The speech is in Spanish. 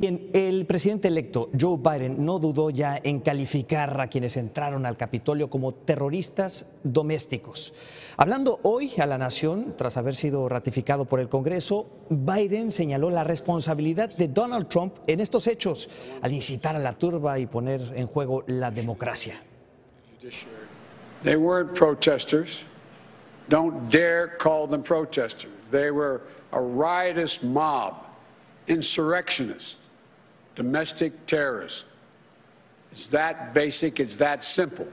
Bien, el presidente electo Joe Biden no dudó ya en calificar a quienes entraron al Capitolio como terroristas domésticos. Hablando hoy a la nación, tras haber sido ratificado por el Congreso, Biden señaló la responsabilidad de Donald Trump en estos hechos al incitar a la turba y poner en juego la democracia. They weren't protesters. Don't dare call them protesters. They were a riotous mob, insurrectionists. domestic terrorists. It's that basic, it's that simple.